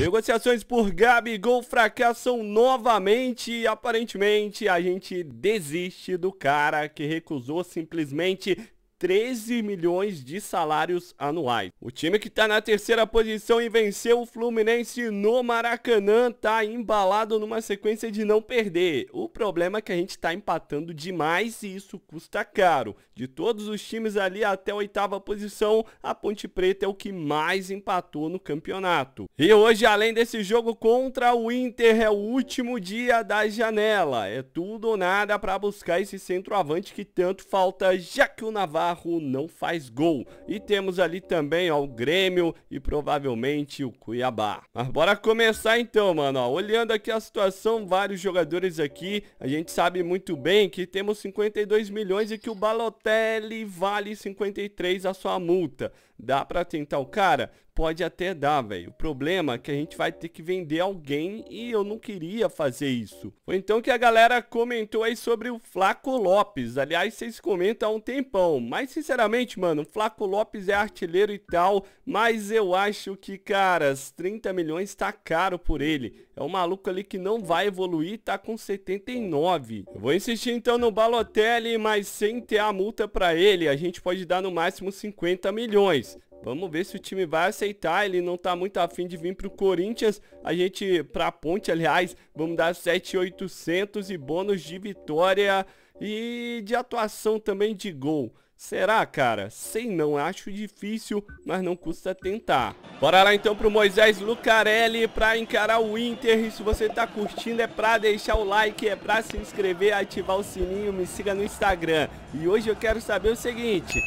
Negociações por Gabigol fracassam novamente e aparentemente a gente desiste do cara que recusou simplesmente 13 milhões de salários anuais. O time que está na terceira posição e venceu o Fluminense no Maracanã está embalado numa sequência de não perder. O problema é que a gente está empatando demais e isso custa caro. De todos os times ali até a oitava posição, a Ponte Preta é o que mais empatou no campeonato. E hoje, além desse jogo contra o Inter, é o último dia da janela. É tudo ou nada para buscar esse centroavante que tanto falta, já que o Navarro Navarro não faz gol. E temos ali também, ó, o Grêmio e provavelmente o Cuiabá. Mas bora começar então, mano, ó. Olhando aqui a situação, vários jogadores aqui, a gente sabe muito bem que temos 52 milhões e que o Balotelli vale 53 a sua multa. Dá pra tentar o cara? Pode até dar, velho. O problema é que a gente vai ter que vender alguém e eu não queria fazer isso. Foi então que a galera comentou aí sobre o Flaco Lopes. Aliás, vocês comentam há um tempão. Mas, sinceramente, mano, o Flaco Lopes é artilheiro e tal. Mas eu acho que, caras, 30 milhões tá caro por ele. É um maluco ali que não vai evoluir tá com 79. Eu vou insistir então no Balotelli, mas sem ter a multa pra ele. A gente pode dar no máximo 50 milhões. Vamos ver se o time vai aceitar, ele não tá muito afim de vir pro Corinthians, a gente, pra ponte aliás, vamos dar 7,800 e bônus de vitória e de atuação também de gol. Será, cara? Sei não, acho difícil, mas não custa tentar. Bora lá então pro Moisés Lucarelli para encarar o Inter. E se você tá curtindo, é pra deixar o like, é pra se inscrever, ativar o sininho, me siga no Instagram. E hoje eu quero saber o seguinte...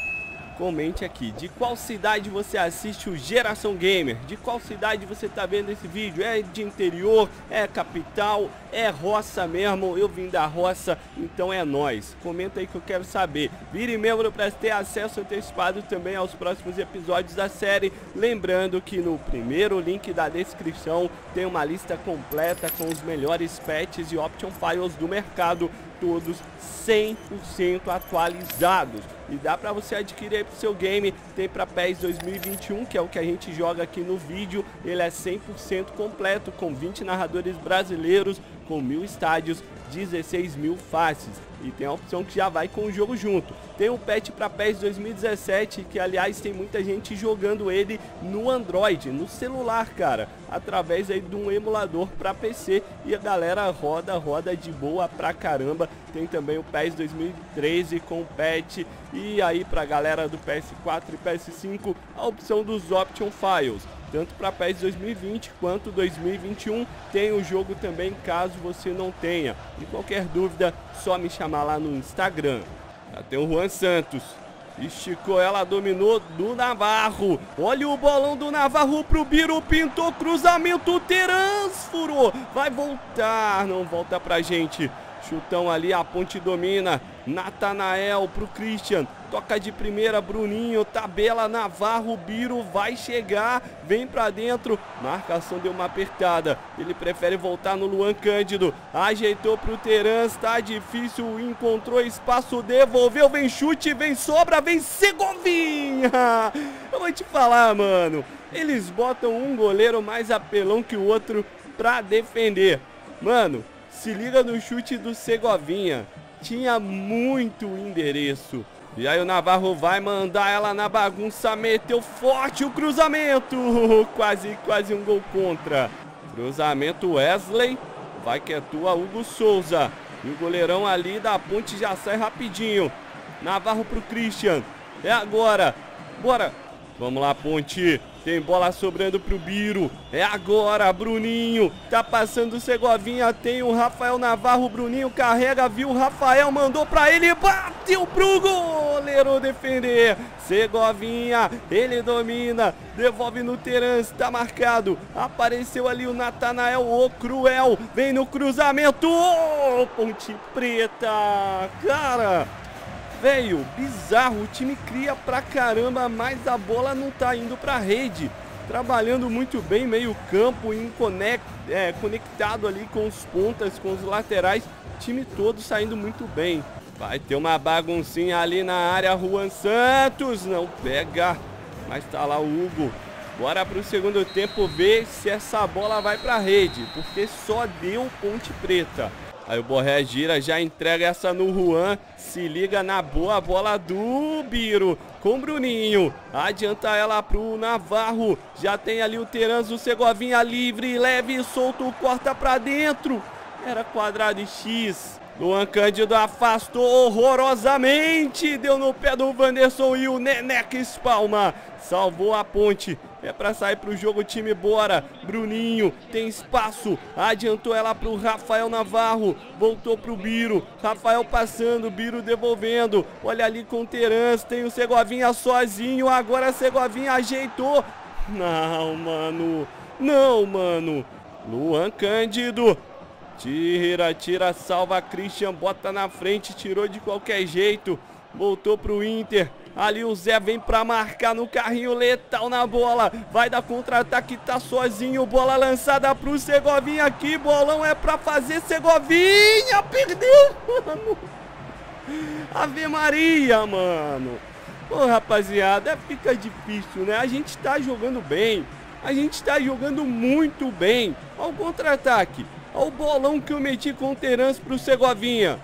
Comente aqui, de qual cidade você assiste o Geração Gamer? De qual cidade você está vendo esse vídeo? É de interior? É capital? É roça mesmo? Eu vim da roça, então é nós. Comenta aí que eu quero saber. Vire membro para ter acesso antecipado também aos próximos episódios da série. Lembrando que no primeiro link da descrição tem uma lista completa com os melhores patches e option files do mercado todos 100% atualizados. E dá para você adquirir aí pro seu game, tem para PES 2021, que é o que a gente joga aqui no vídeo. Ele é 100% completo, com 20 narradores brasileiros, com mil estádios, 16 mil faces. E tem a opção que já vai com o jogo junto. Tem o patch para PES 2017, que aliás tem muita gente jogando ele no Android, no celular, cara. Através aí de um emulador para PC. E a galera roda, roda de boa pra caramba. Tem também o PES 2013 com o patch. E aí pra galera do PS4 e PS5, a opção dos Option Files tanto para PES 2020 quanto 2021. Tem o jogo também, caso você não tenha. E qualquer dúvida, só me chamar lá no Instagram. Já tem o Juan Santos. Esticou ela, dominou do Navarro. Olha o bolão do Navarro pro Biro, pintou cruzamento, Terans Vai voltar, não volta pra gente. Chutão ali, a ponte domina. Natanael pro Christian toca de primeira, Bruninho, tabela, Navarro, Biro, vai chegar, vem pra dentro, marcação deu uma apertada, ele prefere voltar no Luan Cândido, ajeitou pro Terans, tá difícil, encontrou espaço, devolveu, vem chute, vem sobra, vem Segovinha! Eu vou te falar, mano, eles botam um goleiro mais apelão que o outro pra defender. Mano, se liga no chute do Segovinha. Tinha muito endereço. E aí o Navarro vai mandar ela na bagunça, meteu forte o cruzamento. quase, quase um gol contra. Cruzamento Wesley, vai que atua é Hugo Souza. E o goleirão ali da ponte já sai rapidinho. Navarro pro Christian. É agora. Bora. Vamos lá, ponte. Tem bola sobrando pro Biro. É agora, Bruninho. Tá passando o Segovinha. Tem o Rafael Navarro. Bruninho carrega, viu? Rafael mandou pra ele. Bateu pro goleiro defender. Segovinha, ele domina. Devolve no Terence. Tá marcado. Apareceu ali o Natanael. O Cruel. Vem no cruzamento. Oh, ponte preta. Cara. Velho, bizarro, o time cria pra caramba, mas a bola não tá indo pra rede. Trabalhando muito bem meio campo, conect, é, conectado ali com os pontas, com os laterais. Time todo saindo muito bem. Vai ter uma baguncinha ali na área, Juan Santos. Não pega, mas tá lá o Hugo. Bora pro segundo tempo ver se essa bola vai pra rede, porque só deu Ponte Preta. Aí o Borré gira, já entrega essa no Juan. Se liga na boa bola do Biro. Com o Bruninho. Adianta ela pro Navarro. Já tem ali o Teranzo. Segovinha livre, leve, e solto, corta pra dentro. Era quadrado e X. Luan Cândido afastou horrorosamente. Deu no pé do Vanderson e o Neneca espalma. Salvou a ponte. É pra sair pro jogo, time bora. Bruninho tem espaço. Adiantou ela pro Rafael Navarro. Voltou pro Biro. Rafael passando, Biro devolvendo. Olha ali com o Terans. Tem o Segovinha sozinho. Agora Segovinha ajeitou. Não, mano. Não, mano. Luan Cândido. Tira, tira, salva Christian, bota na frente, tirou de qualquer jeito. Voltou pro Inter. Ali o Zé vem pra marcar no carrinho letal na bola. Vai dar contra-ataque, tá sozinho. Bola lançada pro Segovinha aqui. Bolão é pra fazer Segovinha. Perdeu, mano. Ave Maria, mano. Pô, rapaziada, é fica difícil, né? A gente tá jogando bem. A gente tá jogando muito bem. Olha o contra-ataque. Olha o bolão que eu meti com o Terence pro Segovinha.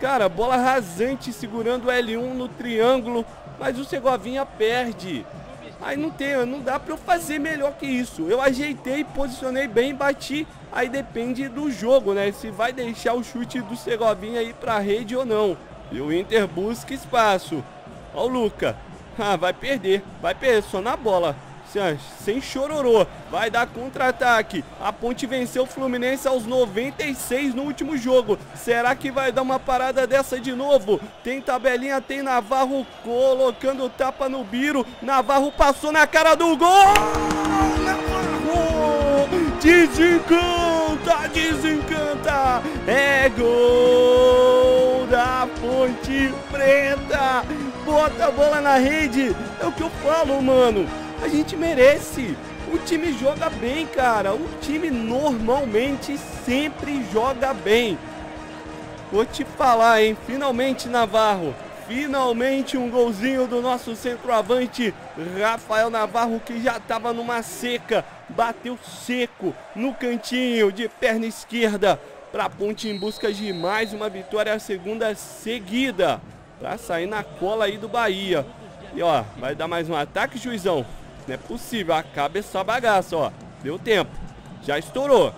Cara, bola rasante segurando o L1 no triângulo mas o Segovinha perde. Aí não tem, não dá para eu fazer melhor que isso. Eu ajeitei, posicionei bem, bati. Aí depende do jogo, né? Se vai deixar o chute do Segovinha aí para rede ou não. E o Inter busca espaço. Ó o Luca. Ah, vai perder. Vai perder só na bola sem chororô. Vai dar contra-ataque. A Ponte venceu o Fluminense aos 96 no último jogo. Será que vai dar uma parada dessa de novo? Tem tabelinha, tem Navarro colocando tapa no Biro. Navarro passou na cara do gol! Navarro! Desencanta, desencanta! É gol da Ponte Preta! Bota a bola na rede! É o que eu falo, mano! A gente merece. O time joga bem, cara. O time normalmente sempre joga bem. Vou te falar, hein? Finalmente, Navarro. Finalmente um golzinho do nosso centroavante, Rafael Navarro, que já estava numa seca. Bateu seco no cantinho de perna esquerda para a ponte em busca de mais uma vitória, a segunda seguida. Para sair na cola aí do Bahia. E ó, vai dar mais um ataque, juizão. Não é possível. Acaba essa bagaça, ó. Deu tempo. Já estourou.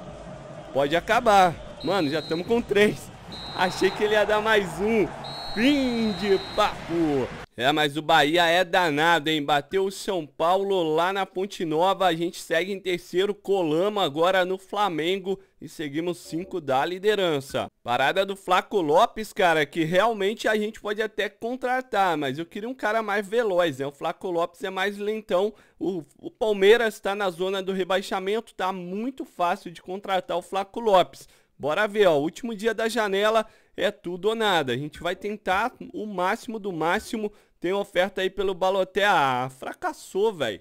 Pode acabar. Mano, já estamos com três. Achei que ele ia dar mais um. Fim de papo. É, mas o Bahia é danado, hein? Bateu o São Paulo lá na Ponte Nova. A gente segue em terceiro, colama agora no Flamengo e seguimos cinco da liderança. Parada do Flaco Lopes, cara, que realmente a gente pode até contratar, mas eu queria um cara mais veloz, né? O Flaco Lopes é mais lentão. O, o Palmeiras está na zona do rebaixamento, tá muito fácil de contratar o Flaco Lopes. Bora ver, ó, último dia da janela é tudo ou nada. A gente vai tentar o máximo do máximo. Tem oferta aí pelo Balotelli. Ah, fracassou, velho.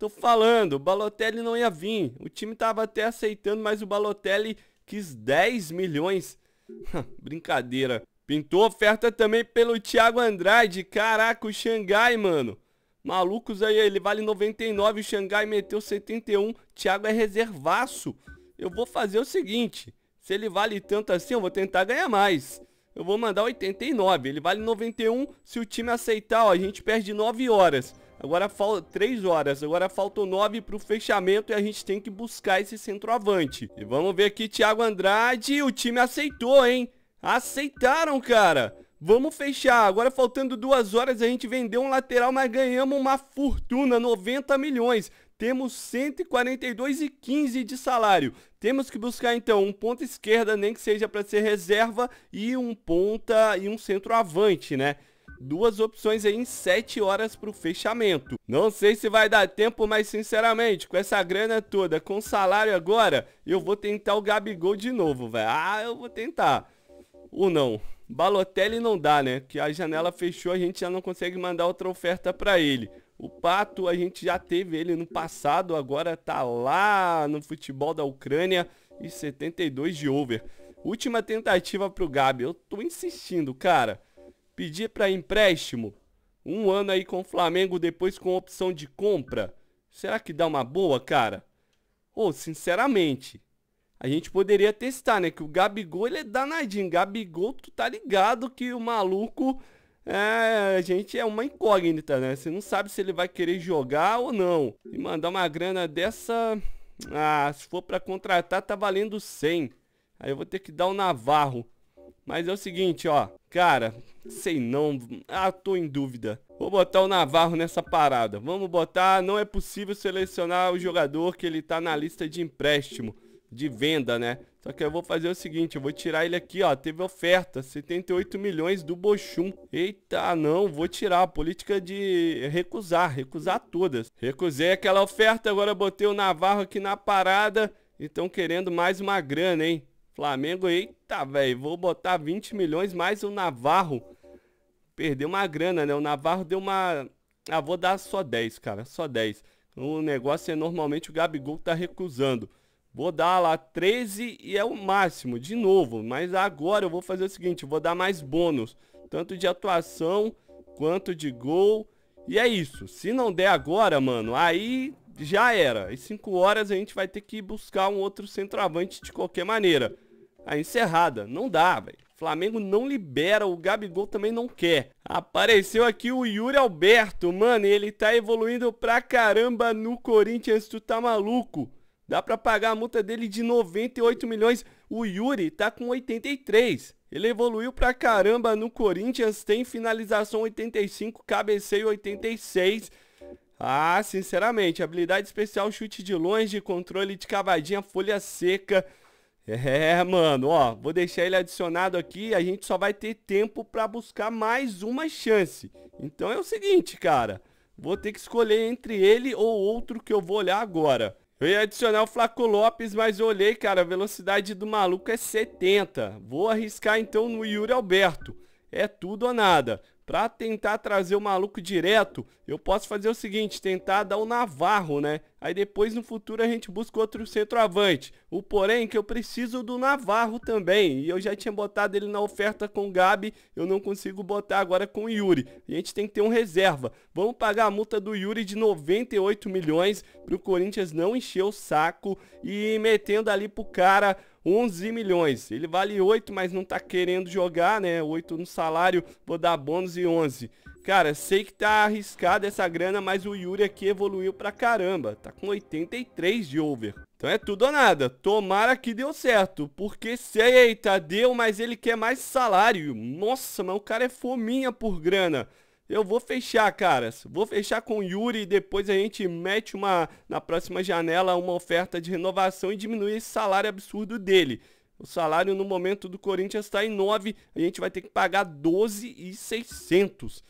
Tô falando, o Balotelli não ia vir. O time tava até aceitando, mas o Balotelli quis 10 milhões. Brincadeira. Pintou oferta também pelo Thiago Andrade. Caraca, o Xangai, mano. Malucos aí, ele vale 99, o Xangai meteu 71. Thiago é reservaço. Eu vou fazer o seguinte, se ele vale tanto assim, eu vou tentar ganhar mais. Eu vou mandar 89. Ele vale 91. Se o time aceitar, ó, a gente perde 9 horas. Agora falta 3 horas. Agora faltam 9 pro fechamento e a gente tem que buscar esse centroavante. E vamos ver aqui, Thiago Andrade. O time aceitou, hein? Aceitaram, cara. Vamos fechar. Agora faltando duas horas a gente vendeu um lateral, mas ganhamos uma fortuna, 90 milhões temos 142,15 de salário. Temos que buscar então um ponta esquerda, nem que seja para ser reserva, e um ponta e um centroavante, né? duas opções aí em 7 horas para o fechamento. Não sei se vai dar tempo, mas sinceramente, com essa grana toda, com salário agora, eu vou tentar o Gabigol de novo, velho. Ah, eu vou tentar. Ou não. Balotelli não dá, né? Que a janela fechou, a gente já não consegue mandar outra oferta para ele. O Pato, a gente já teve ele no passado, agora tá lá no futebol da Ucrânia e 72 de over. Última tentativa pro Gabi, eu tô insistindo, cara. Pedir para empréstimo, um ano aí com o Flamengo, depois com opção de compra. Será que dá uma boa, cara? Ô, oh, sinceramente, a gente poderia testar, né? Que o Gabigol, ele é danadinho. Gabigol, tu tá ligado que o maluco é, a gente é uma incógnita, né? Você não sabe se ele vai querer jogar ou não. E mandar uma grana dessa, ah, se for para contratar, tá valendo 100. Aí eu vou ter que dar o um Navarro. Mas é o seguinte, ó. Cara, sei não. Ah, tô em dúvida. Vou botar o Navarro nessa parada. Vamos botar... Não é possível selecionar o jogador que ele tá na lista de empréstimo. De venda, né? Só que eu vou fazer o seguinte, eu vou tirar ele aqui, ó. Teve oferta, 78 milhões do Bochum. Eita, não, vou tirar. Política de recusar, recusar todas. Recusei aquela oferta, agora botei o Navarro aqui na parada. E estão querendo mais uma grana, hein? Flamengo, eita, velho. Vou botar 20 milhões mais o Navarro. Perdeu uma grana, né? O Navarro deu uma... Ah, vou dar só 10, cara, só 10. O negócio é normalmente o Gabigol tá recusando. Vou dar lá 13 e é o máximo, de novo. Mas agora eu vou fazer o seguinte, vou dar mais bônus. Tanto de atuação, quanto de gol. E é isso. Se não der agora, mano, aí já era. Em 5 horas a gente vai ter que buscar um outro centroavante de qualquer maneira. A encerrada. Não dá, velho. Flamengo não libera, o Gabigol também não quer. Apareceu aqui o Yuri Alberto, mano, ele tá evoluindo pra caramba no Corinthians, tu tá maluco. Dá para pagar a multa dele de 98 milhões. O Yuri tá com 83. Ele evoluiu pra caramba no Corinthians, tem finalização 85, cabeceio 86. Ah, sinceramente, habilidade especial, chute de longe, controle de cavadinha, folha seca. É, mano, ó, vou deixar ele adicionado aqui, a gente só vai ter tempo pra buscar mais uma chance. Então é o seguinte, cara, vou ter que escolher entre ele ou outro que eu vou olhar agora. Eu ia adicionar o Flaco Lopes, mas eu olhei, cara, a velocidade do maluco é 70. Vou arriscar então no Yuri Alberto. É tudo ou nada. Pra tentar trazer o maluco direto, eu posso fazer o seguinte, tentar dar o Navarro, né? Aí depois no futuro a gente busca outro centroavante. O porém é que eu preciso do Navarro também. E eu já tinha botado ele na oferta com o Gabi, eu não consigo botar agora com o Yuri. A gente tem que ter um reserva. Vamos pagar a multa do Yuri de 98 milhões pro Corinthians não encher o saco e metendo ali pro cara 11 milhões. Ele vale 8, mas não tá querendo jogar, né? 8 no salário, vou dar bônus e 11. Cara, sei que tá arriscada essa grana, mas o Yuri aqui evoluiu pra caramba. Tá com 83 de over. Então é tudo ou nada. Tomara que deu certo. Porque se é, eita, deu, mas ele quer mais salário. Nossa, mas o cara é fominha por grana. Eu vou fechar, caras. Vou fechar com o Yuri e depois a gente mete uma na próxima janela uma oferta de renovação e diminui esse salário absurdo dele. O salário no momento do Corinthians está em 9, a gente vai ter que pagar 12,600.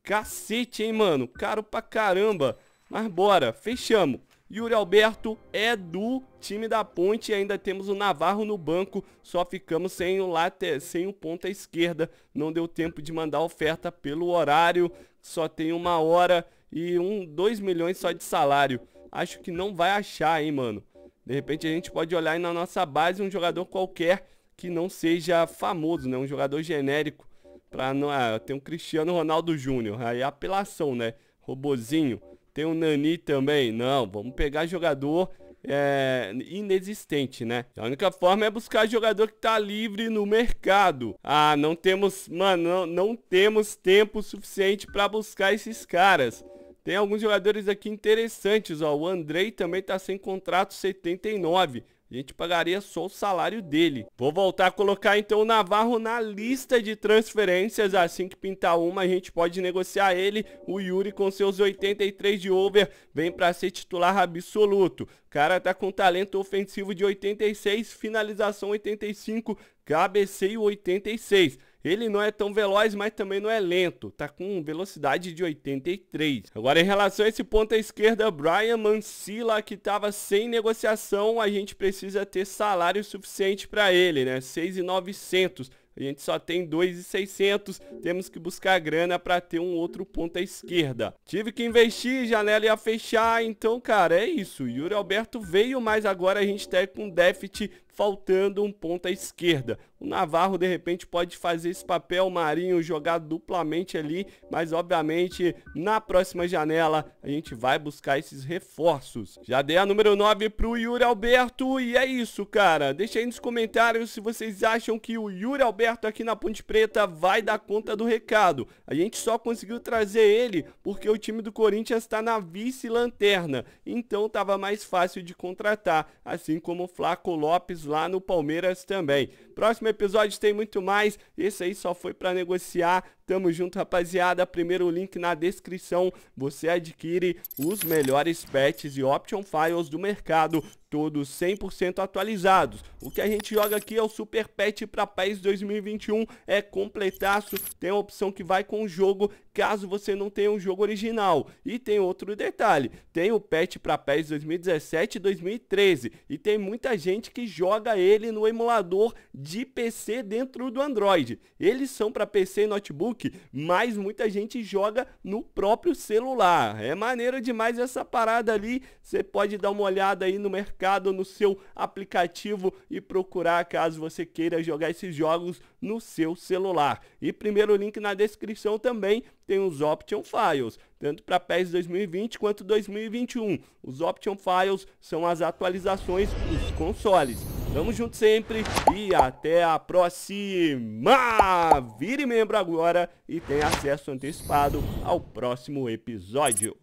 Cacete, hein, mano? Caro pra caramba. Mas bora, fechamos. Yuri Alberto é do time da ponte e ainda temos o Navarro no banco, só ficamos sem o late, sem o ponta esquerda, não deu tempo de mandar oferta pelo horário, só tem uma hora e um 2 milhões só de salário. Acho que não vai achar, hein, mano. De repente a gente pode olhar aí na nossa base um jogador qualquer que não seja famoso, né? Um jogador genérico. Pra não, ah, tem um Cristiano Ronaldo Júnior, aí é apelação, né? Robozinho. Tem o Nani também. Não, vamos pegar jogador é, inexistente, né? A única forma é buscar jogador que tá livre no mercado. Ah, não temos, mano, não, não temos tempo suficiente para buscar esses caras. Tem alguns jogadores aqui interessantes, ó. O Andrei também tá sem contrato 79. A gente pagaria só o salário dele. Vou voltar a colocar então o Navarro na lista de transferências. Assim que pintar uma, a gente pode negociar ele. O Yuri com seus 83 de over vem para ser titular absoluto. Cara tá com talento ofensivo de 86, finalização 85, cabeceio 86. Ele não é tão veloz, mas também não é lento. Tá com velocidade de 83. Agora, em relação a esse ponta esquerda, Brian Mancilla, que estava sem negociação, a gente precisa ter salário suficiente para ele, né? 6,900. A gente só tem 2,600, temos que buscar grana para ter um outro ponta esquerda. Tive que investir, janela ia fechar, então, cara, é isso. Yuri Alberto veio, mas agora a gente tá com déficit faltando um ponta esquerda. O Navarro, de repente, pode fazer esse papel, o Marinho jogar duplamente ali, mas obviamente na próxima janela a gente vai buscar esses reforços. Já dei a número 9 pro Yuri Alberto e é isso, cara. Deixa aí nos comentários se vocês acham que o Yuri Alberto aqui na Ponte Preta vai dar conta do recado. A gente só conseguiu trazer ele porque o time do Corinthians está na vice-lanterna, então tava mais fácil de contratar, assim como o Flaco Lopes lá no Palmeiras também. Próximo episódio tem muito mais. Esse aí só foi para negociar Tamo junto, rapaziada. Primeiro link na descrição. Você adquire os melhores patches e option files do mercado todos 100% atualizados. O que a gente joga aqui é o Super Patch para PES 2021, é completaço, tem a opção que vai com o jogo, caso você não tenha o um jogo original. E tem outro detalhe, tem o patch para PES 2017 e 2013, e tem muita gente que joga ele no emulador de PC dentro do Android. Eles são para PC e notebook notebook, mas muita gente joga no próprio celular. É maneiro demais essa parada ali. Você pode dar uma olhada aí no mercado, no seu aplicativo e procurar caso você queira jogar esses jogos no seu celular. E primeiro link na descrição também tem os Option Files, tanto para PES 2020 quanto 2021. Os Option Files são as atualizações dos consoles. Tamo junto sempre e até a próxima! Vire membro agora e tenha acesso antecipado ao próximo episódio.